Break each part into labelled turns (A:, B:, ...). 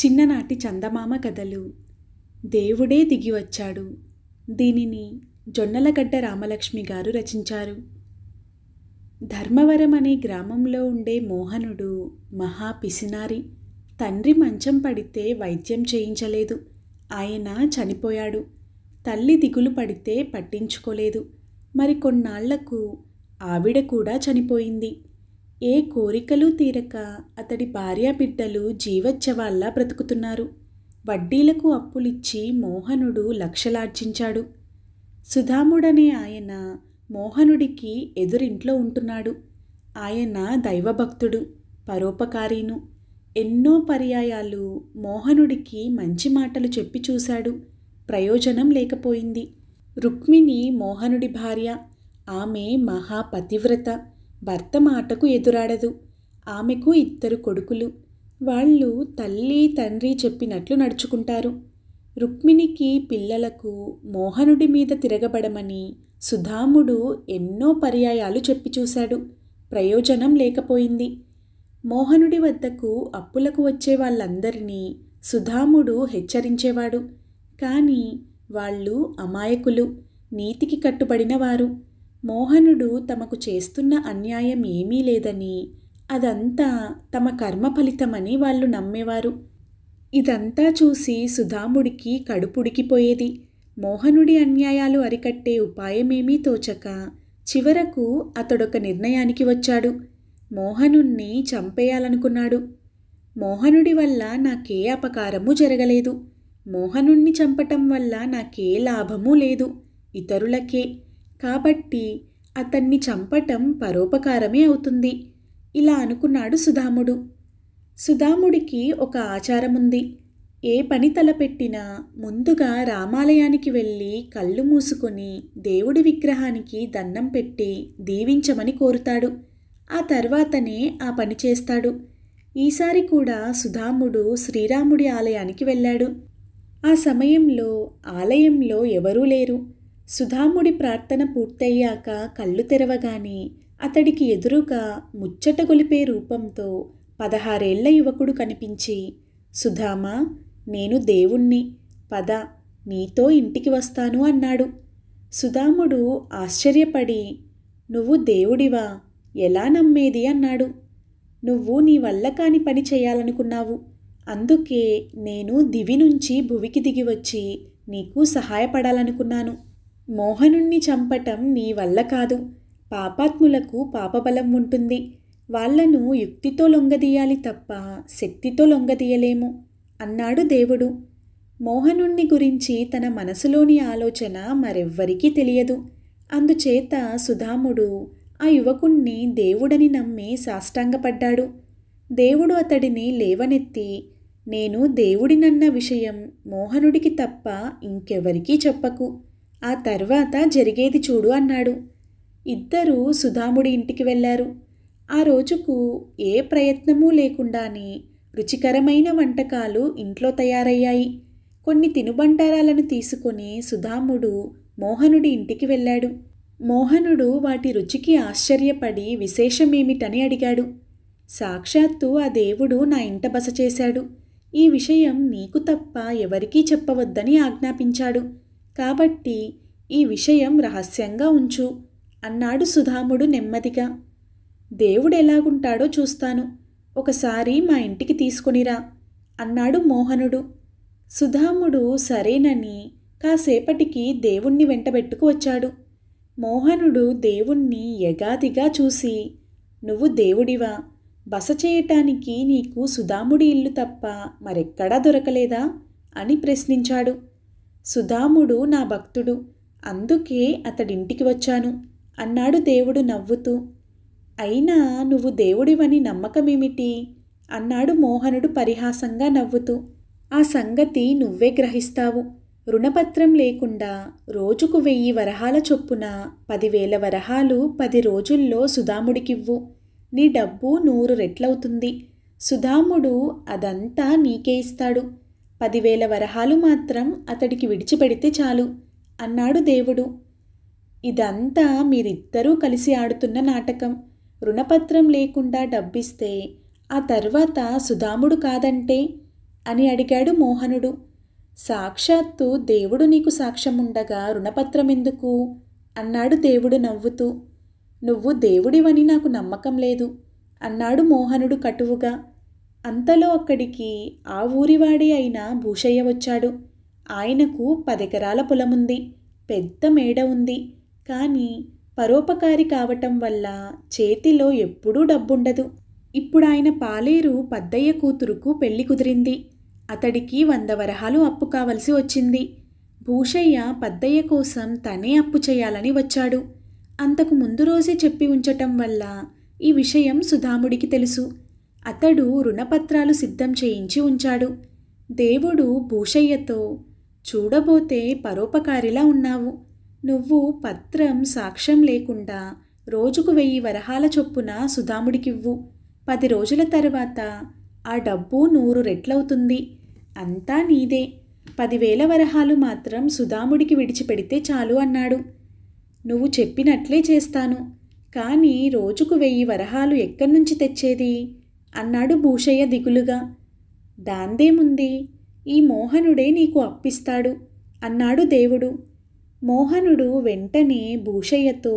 A: చిన్ననాటి చందమామ కథలు దేవుడే దిగివచ్చాడు దీనిని జొన్నలగడ్డ రామలక్ష్మి గారు రచించారు ధర్మవరం అనే గ్రామంలో ఉండే మోహనుడు మహా పిసినారి తండ్రి మంచం పడితే వైద్యం చేయించలేదు ఆయన చనిపోయాడు తల్లి దిగులు పడితే పట్టించుకోలేదు మరి కొన్నాళ్లకు ఆవిడ కూడా చనిపోయింది ఏ కోరికలు తీరక అతడి భార్యాబిడ్డలు జీవచ్చవాల్లా బ్రతుకుతున్నారు వడ్డీలకు అప్పులిచ్చి మోహనుడు లక్షలార్జించాడు సుధాముడనే ఆయన మోహనుడికి ఎదురింట్లో ఉంటున్నాడు ఆయన దైవభక్తుడు పరోపకారీను ఎన్నో పర్యాయాలు మోహనుడికి మంచి మాటలు చెప్పి చూశాడు ప్రయోజనం లేకపోయింది రుక్మిణి మోహనుడి భార్య ఆమె మహాపతివ్రత భర్త మాటకు ఎదురాడదు ఆమెకు ఇద్దరు కొడుకులు వాళ్ళు తల్లి తండ్రి చెప్పినట్లు నడుచుకుంటారు రుక్మిణికి పిల్లలకు మోహనుడి మీద తిరగబడమని సుధాముడు ఎన్నో పర్యాయాలు చెప్పి చూశాడు ప్రయోజనం లేకపోయింది మోహనుడి వద్దకు అప్పులకు వచ్చే వాళ్ళందరినీ సుధాముడు హెచ్చరించేవాడు కానీ వాళ్ళు అమాయకులు నీతికి కట్టుబడినవారు వారు మోహనుడు తమకు చేస్తున్న అన్యాయం ఏమీ లేదని అదంతా తమ కర్మ ఫలితమని వాళ్ళు నమ్మేవారు ఇదంతా చూసి సుధాముడికి కడుపుడికిపోయేది మోహనుడి అన్యాయాలు అరికట్టే ఉపాయమేమీ తోచక చివరకు అతడొక నిర్ణయానికి వచ్చాడు మోహనుణ్ణి చంపేయాలనుకున్నాడు మోహనుడి వల్ల నాకే అపకారము జరగలేదు మోహనుణ్ణి చంపటం వల్ల నాకే లాభమూ లేదు ఇతరులకే కాబట్టి అతన్ని చంపటం పరోపకారమే అవుతుంది ఇలా అనుకున్నాడు సుధాముడు సుధాముడికి ఒక ఆచారముంది ఏ పని తలపెట్టినా ముందుగా రామాలయానికి వెళ్ళి కళ్ళు మూసుకొని దేవుడి విగ్రహానికి దన్నం పెట్టి దీవించమని కోరుతాడు ఆ తర్వాతనే ఆ పని చేస్తాడు ఈసారి కూడా సుధాముడు శ్రీరాముడి ఆలయానికి వెళ్ళాడు ఆ సమయంలో ఆలయంలో ఎవరూ లేరు సుధాముడి ప్రార్థన పూర్తయ్యాక కళ్ళు తెరవగానే అతడికి ఎదురుగా ముచ్చట గొలిపే రూపంతో పదహారేళ్ల యువకుడు కనిపించి సుధామా నేను దేవుణ్ణి పద నీతో ఇంటికి వస్తాను అన్నాడు సుధాముడు ఆశ్చర్యపడి నువ్వు దేవుడివా ఎలా నమ్మేది అన్నాడు నువ్వు నీ వల్ల కాని పని చేయాలనుకున్నావు అందుకే నేను దివి నుంచి భువికి దిగి వచ్చి నీకు సహాయపడాలనుకున్నాను మోహనుణ్ణి చంపటం నీ వల్ల కాదు పాపాత్ములకు పాపబలం ఉంటుంది వాళ్లను యుక్తితో లొంగదీయాలి తప్ప శక్తితో లొంగదీయలేము అన్నాడు దేవుడు మోహనుణ్ణి గురించి తన మనసులోని ఆలోచన మరెవ్వరికీ తెలియదు అందుచేత సుధాముడు ఆ యువకుణ్ణి దేవుడని నమ్మి సాష్టాంగపడ్డాడు దేవుడు అతడిని లేవనెత్తి నేను దేవుడినన్న విషయం మోహనుడికి తప్ప ఇంకెవరికీ చెప్పకు ఆ తర్వాత జరిగేది చూడు అన్నాడు ఇద్దరూ సుధాముడి ఇంటికి వెళ్ళారు ఆ రోజుకు ఏ ప్రయత్నమూ లేకుండానే రుచికరమైన వంటకాలు ఇంట్లో తయారయ్యాయి కొన్ని తినుబండారాలను తీసుకొని సుధాముడు మోహనుడి ఇంటికి వెళ్ళాడు మోహనుడు వాటి రుచికి ఆశ్చర్యపడి విశేషమేమిటని అడిగాడు సాక్షాత్తు ఆ దేవుడు నా ఇంట బస చేశాడు ఈ విషయం నీకు తప్ప ఎవరికీ చెప్పవద్దని ఆజ్ఞాపించాడు కాబట్టి ఈ విషయం రహస్యంగా ఉంచు అన్నాడు సుధాముడు నెమ్మదిగా దేవుడు ఎలాగుంటాడో చూస్తాను ఒకసారి మా ఇంటికి తీసుకునిరా అన్నాడు మోహనుడు సుధాముడు సరేనని కాసేపటికి దేవుణ్ణి వెంటబెట్టుకు వచ్చాడు మోహనుడు దేవుణ్ణి యగాదిగా చూసి నువ్వు దేవుడివా బస చేయటానికి నీకు సుధాముడి ఇల్లు తప్ప మరెక్కడా దొరకలేదా అని ప్రశ్నించాడు సుధాముడు నా భక్తుడు అందుకే అతడింటికి వచ్చాను అన్నాడు దేవుడు నవ్వుతూ అయినా నువ్వు దేవుడివని నమ్మకమేమిటి అన్నాడు మోహనుడు పరిహాసంగా నవ్వుతూ ఆ సంగతి నువ్వే గ్రహిస్తావు రుణపత్రం లేకుండా రోజుకు వెయ్యి వరహాల చొప్పున పదివేల వరహాలు పది రోజుల్లో సుధాముడికివ్వు నీ డబ్బు నూరు రెట్లవుతుంది సుధాముడు అదంతా నీకే ఇస్తాడు పదివేల వరహాలు మాత్రం అతడికి విడిచిపెడితే చాలు అన్నాడు దేవుడు ఇదంతా మీరిద్దరూ కలిసి ఆడుతున్న నాటకం రుణపత్రం లేకుండా డబ్బిస్తే ఆ తర్వాత సుధాముడు కాదంటే అని అడిగాడు మోహనుడు సాక్షాత్తు దేవుడు నీకు సాక్ష్యముండగా రుణపత్రం ఎందుకు అన్నాడు దేవుడు నవ్వుతూ నువ్వు దేవుడివని నాకు నమ్మకం లేదు అన్నాడు మోహనుడు కటువుగా అంతలో అక్కడికి ఆ ఊరివాడే అయిన భూషయ్య వచ్చాడు ఆయనకు పదెకరాల పొలముంది పెద్ద మేడ ఉంది కానీ పరోపకారి కావటం వల్ల చేతిలో ఎప్పుడూ డబ్బుండదు ఇప్పుడు ఆయన పాలేరు పద్దయ్య కూతురుకు పెళ్లి కుదిరింది అతడికి వంద వరహాలు అప్పు కావలసి వచ్చింది భూషయ్య పద్దయ్య కోసం తనే అప్పు చేయాలని వచ్చాడు అంతకు ముందు రోజే చెప్పి ఉంచటం వల్ల ఈ విషయం సుధాముడికి తెలుసు అతడు రుణపత్రాలు సిద్ధం చేయించి ఉంచాడు దేవుడు భూషయ్యతో చూడబోతే పరోపకారిలా ఉన్నావు నువ్వు పత్రం సాక్ష్యం లేకుండా రోజుకు వెయ్యి వరహాల చొప్పున సుధాముడికివ్వు పది రోజుల తర్వాత ఆ డబ్బు నూరు రెట్లవుతుంది అంతా నీదే పదివేల వరహాలు మాత్రం సుధాముడికి విడిచిపెడితే చాలు అన్నాడు నువ్వు చెప్పినట్లే చేస్తాను కానీ రోజుకు వెయ్యి వరహాలు ఎక్కడి నుంచి తెచ్చేది అన్నాడు భూషయ్య దిగులుగా దాందేముంది ఈ మోహనుడే నీకు అప్పిస్తాడు అన్నాడు దేవుడు మోహనుడు వెంటనే భూషయ్యతో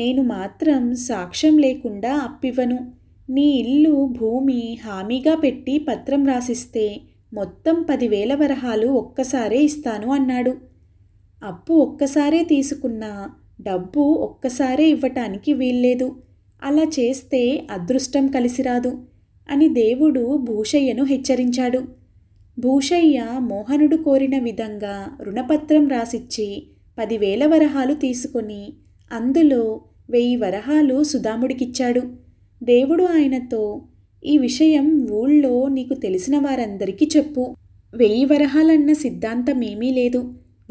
A: నేను మాత్రం సాక్ష్యం లేకుండా అప్పివ్వను నీ ఇల్లు భూమి హామీగా పెట్టి పత్రం రాసిస్తే మొత్తం పదివేల వరహాలు ఒక్కసారే ఇస్తాను అన్నాడు అప్పు ఒక్కసారే తీసుకున్నా డబ్బు ఒక్కసారే ఇవ్వటానికి వీల్లేదు అలా చేస్తే అదృష్టం కలిసిరాదు అని దేవుడు భూషయ్యను హెచ్చరించాడు భూషయ్య మోహనుడు కోరిన విధంగా రుణపత్రం రాసిచ్చి పదివేల వరహాలు తీసుకొని అందులో వెయ్యి వరహాలు సుధాముడికిచ్చాడు దేవుడు ఆయనతో ఈ విషయం ఊళ్ళో నీకు తెలిసిన వారందరికీ చెప్పు వెయ్యి వరహాలన్న సిద్ధాంతం ఏమీ లేదు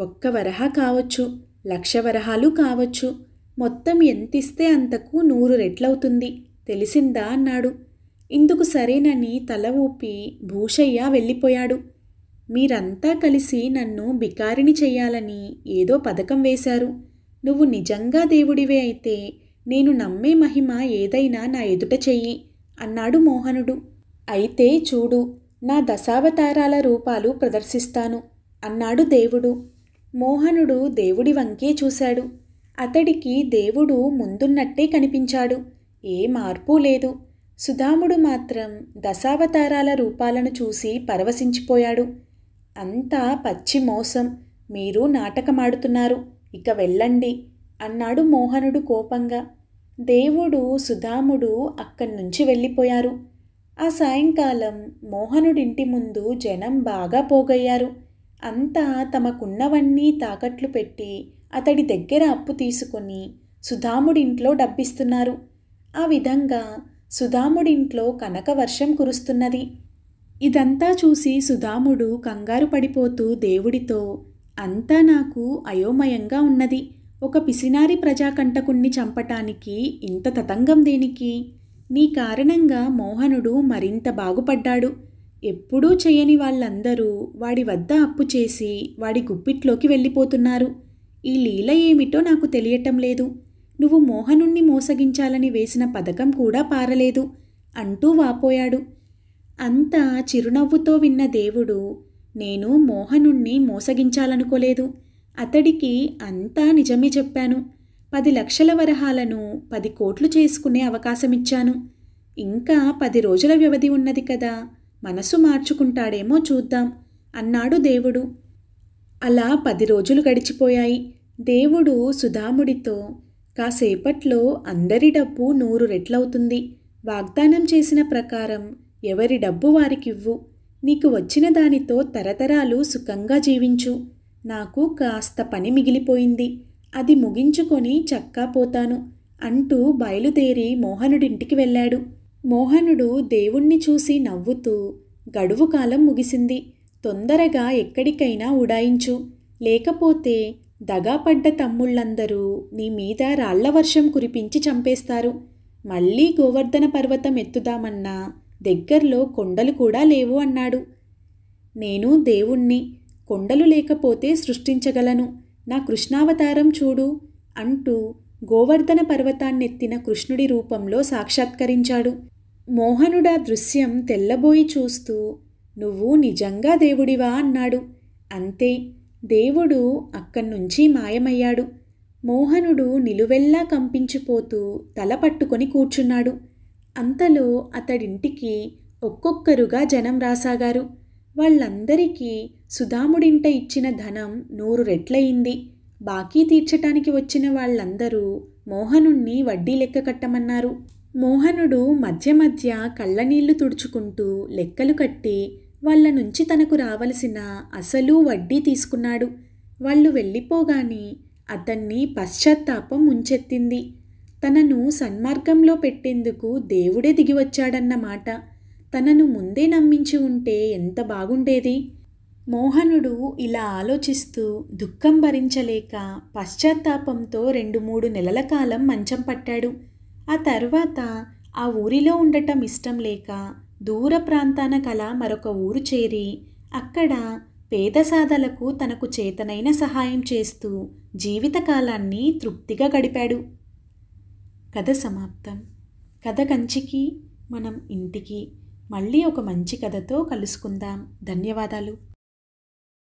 A: ఒక్క వరహ కావచ్చు లక్ష వరహాలు కావచ్చు మొత్తం ఎంతిస్తే అంతకు నూరు రెట్లవుతుంది తెలిసిందా అన్నాడు ఇందుకు సరేనని తల ఊపి భూషయ్య వెళ్ళిపోయాడు మీరంతా కలిసి నన్ను బికారిని చెయ్యాలని ఏదో పథకం వేశారు నువ్వు నిజంగా దేవుడివే అయితే నేను నమ్మే మహిమ ఏదైనా నా ఎదుట చెయ్యి అన్నాడు మోహనుడు అయితే చూడు నా దశావతారాల రూపాలు ప్రదర్శిస్తాను అన్నాడు దేవుడు మోహనుడు దేవుడి వంకే చూశాడు అతడికి దేవుడు ముందున్నట్టే కనిపించాడు ఏ మార్పు లేదు సుధాముడు మాత్రం దశావతారాల రూపాలను చూసి పరవశించిపోయాడు అంతా పచ్చి మోసం మీరు నాటకమాడుతున్నారు ఇక వెళ్ళండి అన్నాడు మోహనుడు కోపంగా దేవుడు సుధాముడు అక్కడి నుంచి వెళ్ళిపోయారు ఆ సాయంకాలం మోహనుడింటి ముందు జనం బాగా పోగయ్యారు అంతా తమకున్నవన్నీ తాకట్లు పెట్టి అతడి దగ్గర అప్పు తీసుకొని సుధాముడింట్లో డబ్బిస్తున్నారు ఆ విధంగా సుధాముడింట్లో కనకవర్షం కురుస్తున్నది ఇదంతా చూసి సుధాముడు కంగారు పడిపోతూ దేవుడితో అంతా నాకు అయోమయంగా ఉన్నది ఒక పిసినారి ప్రజాకంటకుణ్ణి చంపటానికి ఇంత తతంగం దేనికి నీ కారణంగా మోహనుడు మరింత బాగుపడ్డాడు ఎప్పుడూ చేయని వాళ్ళందరూ వాడి వద్ద అప్పు చేసి వాడి గుప్పిట్లోకి వెళ్ళిపోతున్నారు ఈ లీల ఏమిటో నాకు తెలియటం లేదు నువ్వు మోహనుణ్ణి మోసగించాలని వేసిన పథకం కూడా పారలేదు అంటూ వాపోయాడు అంతా చిరునవ్వుతో విన్న దేవుడు నేను మోహనుణ్ణి మోసగించాలనుకోలేదు అతడికి అంతా నిజమే చెప్పాను పది లక్షల వరహాలను పది కోట్లు చేసుకునే అవకాశమిచ్చాను ఇంకా పది రోజుల వ్యవధి ఉన్నది కదా మనసు మార్చుకుంటాడేమో చూద్దాం అన్నాడు దేవుడు అలా పది రోజులు గడిచిపోయాయి దేవుడు సుధాముడితో కాసేపట్లో అందరి డబ్బు నూరు రెట్లవుతుంది వాగ్దానం చేసిన ప్రకారం ఎవరి డబ్బు వారికివ్వు నీకు వచ్చిన దానితో తరతరాలు సుఖంగా జీవించు నాకు కాస్త పని మిగిలిపోయింది అది ముగించుకొని చక్కా పోతాను అంటూ బయలుదేరి మోహనుడింటికి వెళ్ళాడు మోహనుడు దేవుణ్ణి చూసి నవ్వుతూ గడువు కాలం ముగిసింది తొందరగా ఎక్కడికైనా ఉడాయించు లేకపోతే దగాపడ్డ తమ్ముళ్ళందరూ నీ మీద రాళ్ల వర్షం కురిపించి చంపేస్తారు మళ్ళీ గోవర్ధన పర్వతం ఎత్తుదామన్నా దగ్గర్లో కొండలు కూడా లేవు అన్నాడు నేను దేవుణ్ణి కొండలు లేకపోతే సృష్టించగలను నా కృష్ణావతారం చూడు అంటూ గోవర్ధన పర్వతాన్నెత్తిన కృష్ణుడి రూపంలో సాక్షాత్కరించాడు మోహనుడా దృశ్యం తెల్లబోయి చూస్తూ నువ్వు నిజంగా దేవుడివా అన్నాడు అంతే దేవుడు అక్కడ్నుంచి మాయమయ్యాడు మోహనుడు నిలువెల్లా కంపించిపోతూ తల పట్టుకొని కూర్చున్నాడు అంతలో అతడింటికి ఒక్కొక్కరుగా జనం రాసాగారు వాళ్ళందరికీ సుధాముడింట ఇచ్చిన ధనం నూరు రెట్లయింది బాకీ తీర్చటానికి వచ్చిన వాళ్ళందరూ మోహనుణ్ణి వడ్డీ లెక్క కట్టమన్నారు మోహనుడు మధ్య మధ్య కళ్ళనీళ్లు తుడుచుకుంటూ లెక్కలు కట్టి వాళ్ళ నుంచి తనకు రావలసిన అసలు వడ్డీ తీసుకున్నాడు వాళ్ళు వెళ్ళిపోగానే అతన్ని పశ్చాత్తాపం ముంచెత్తింది తనను సన్మార్గంలో పెట్టేందుకు దేవుడే దిగివచ్చాడన్నమాట తనను ముందే నమ్మించి ఉంటే ఎంత బాగుండేది మోహనుడు ఇలా ఆలోచిస్తూ దుఃఖం భరించలేక పశ్చాత్తాపంతో రెండు మూడు నెలల కాలం మంచం పట్టాడు ఆ తర్వాత ఆ ఊరిలో ఉండటం ఇష్టం లేక దూర ప్రాంతాన కల మరొక ఊరు చేరి అక్కడ పేదసాదలకు తనకు చేతనైన సహాయం చేస్తూ జీవితకాలాన్ని తృప్తిగా గడిపాడు కథ సమాప్తం కథ కంచికి మనం ఇంటికి మళ్ళీ ఒక మంచి కథతో కలుసుకుందాం ధన్యవాదాలు